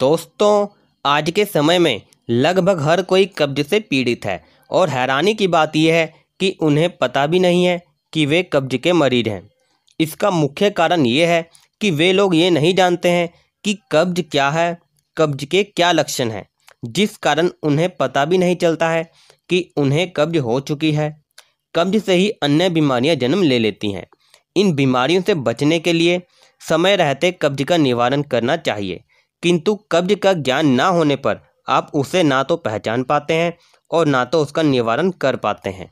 दोस्तों आज के समय में लगभग हर कोई कब्ज से पीड़ित है और हैरानी की बात यह है कि उन्हें पता भी नहीं है कि वे कब्ज के मरीज हैं इसका मुख्य कारण ये है कि वे लोग ये नहीं जानते हैं कि कब्ज क्या है कब्ज के क्या लक्षण हैं जिस कारण उन्हें पता भी नहीं चलता है कि उन्हें कब्ज हो चुकी है कब्ज से ही अन्य बीमारियां जन्म ले लेती हैं इन बीमारियों से बचने के लिए समय रहते कब्ज का निवारण करना चाहिए किंतु कब्ज का ज्ञान ना होने पर आप उसे ना तो पहचान पाते हैं और ना तो उसका निवारण कर पाते हैं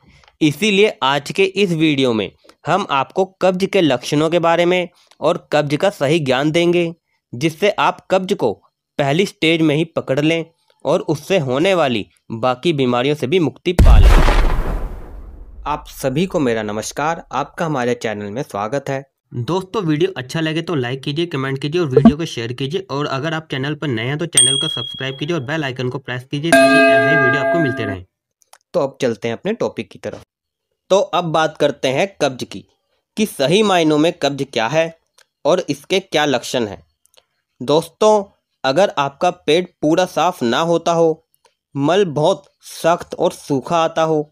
इसीलिए आज के इस वीडियो में हम आपको कब्ज के लक्षणों के बारे में और कब्ज का सही ज्ञान देंगे जिससे आप कब्ज को पहली स्टेज में ही पकड़ लें और उससे होने वाली बाकी बीमारियों से भी मुक्ति पा लें आप सभी को मेरा नमस्कार आपका हमारे चैनल में स्वागत है दोस्तों वीडियो अच्छा लगे तो लाइक कीजिए कमेंट कीजिए और वीडियो को शेयर कीजिए और अगर आप चैनल पर नए हैं तो चैनल को सब्सक्राइब कीजिए और बेल आइकन को प्रेस कीजिए ताकि ऐसे ही वीडियो आपको मिलते रहें तो अब चलते हैं अपने टॉपिक की तरफ तो अब बात करते हैं कब्ज की कि सही मायनों में कब्ज क्या है और इसके क्या लक्षण हैं दोस्तों अगर आपका पेट पूरा साफ ना होता हो मल बहुत सख्त और सूखा आता हो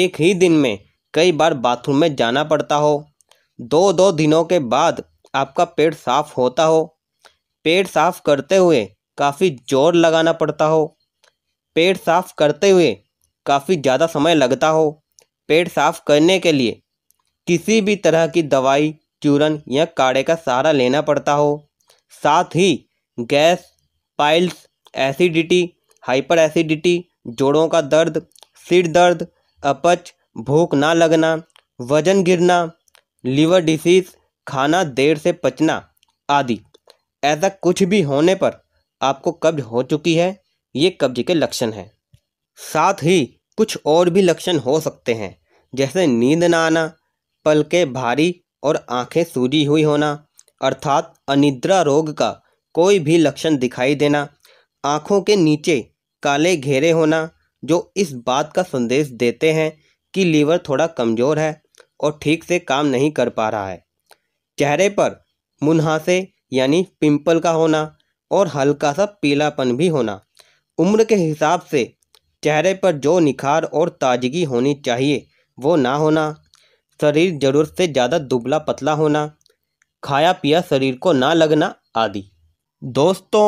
एक ही दिन में कई बार बाथरूम में जाना पड़ता हो दो दो दिनों के बाद आपका पेट साफ होता हो पेट साफ करते हुए काफ़ी जोर लगाना पड़ता हो पेट साफ करते हुए काफ़ी ज़्यादा समय लगता हो पेट साफ करने के लिए किसी भी तरह की दवाई चूरन या काढ़े का सहारा लेना पड़ता हो साथ ही gas piles acidity hyper acidity जोड़ों का दर्द सिर दर्द अपच भूख ना लगना वजन गिरना लीवर डिसीज़ खाना देर से पचना आदि ऐसा कुछ भी होने पर आपको कब्ज हो चुकी है ये कब्ज के लक्षण हैं साथ ही कुछ और भी लक्षण हो सकते हैं जैसे नींद ना आना पलके भारी और आंखें सूजी हुई होना अर्थात अनिद्रा रोग का कोई भी लक्षण दिखाई देना आँखों के नीचे काले घेरे होना जो इस बात का संदेश देते हैं कि लीवर थोड़ा कमज़ोर है और ठीक से काम नहीं कर पा रहा है चेहरे पर मुनहासे यानी पिंपल का होना और हल्का सा पीलापन भी होना उम्र के हिसाब से चेहरे पर जो निखार और ताजगी होनी चाहिए वो ना होना शरीर ज़रूरत से ज़्यादा दुबला पतला होना खाया पिया शरीर को ना लगना आदि दोस्तों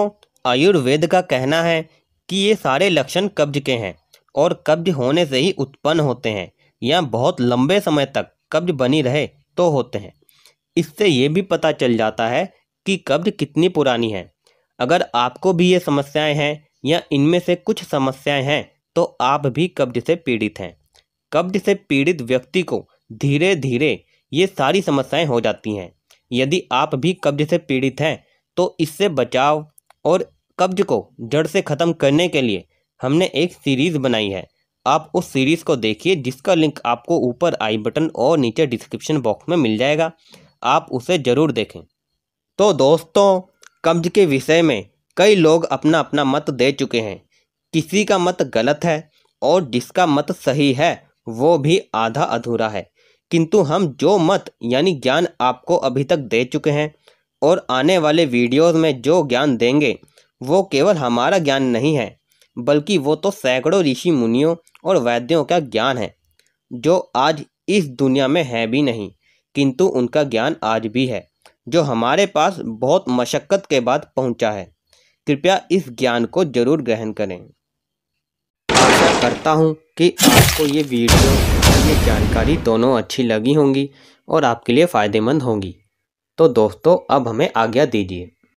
आयुर्वेद का कहना है कि ये सारे लक्षण कब्ज के हैं और कब्ज होने से ही उत्पन्न होते हैं यह बहुत लंबे समय तक कब्ज बनी रहे तो होते हैं इससे ये भी पता चल जाता है कि कब्ज कितनी पुरानी है अगर आपको भी ये समस्याएं हैं या इनमें से कुछ समस्याएं हैं तो आप भी कब्ज से पीड़ित हैं कब्ज से पीड़ित व्यक्ति को धीरे धीरे ये सारी समस्याएं हो जाती हैं यदि आप भी कब्ज से पीड़ित हैं तो इससे बचाव और कब्ज को जड़ से ख़त्म करने के लिए हमने एक सीरीज़ बनाई है आप उस सीरीज़ को देखिए जिसका लिंक आपको ऊपर आई बटन और नीचे डिस्क्रिप्शन बॉक्स में मिल जाएगा आप उसे ज़रूर देखें तो दोस्तों कब्ज के विषय में कई लोग अपना अपना मत दे चुके हैं किसी का मत गलत है और जिसका मत सही है वो भी आधा अधूरा है किंतु हम जो मत यानी ज्ञान आपको अभी तक दे चुके हैं और आने वाले वीडियोस में जो ज्ञान देंगे वो केवल हमारा ज्ञान नहीं है बल्कि वो तो सैकड़ों ऋषि मुनियों और वैद्यों का ज्ञान है जो आज इस दुनिया में है भी नहीं किंतु उनका ज्ञान आज भी है जो हमारे पास बहुत मशक्क़त के बाद पहुंचा है कृपया इस ज्ञान को जरूर ग्रहण करें आशा करता हूं कि आपको ये वीडियो ये जानकारी दोनों अच्छी लगी होंगी और आपके लिए फ़ायदेमंद होंगी तो दोस्तों अब हमें आज्ञा दीजिए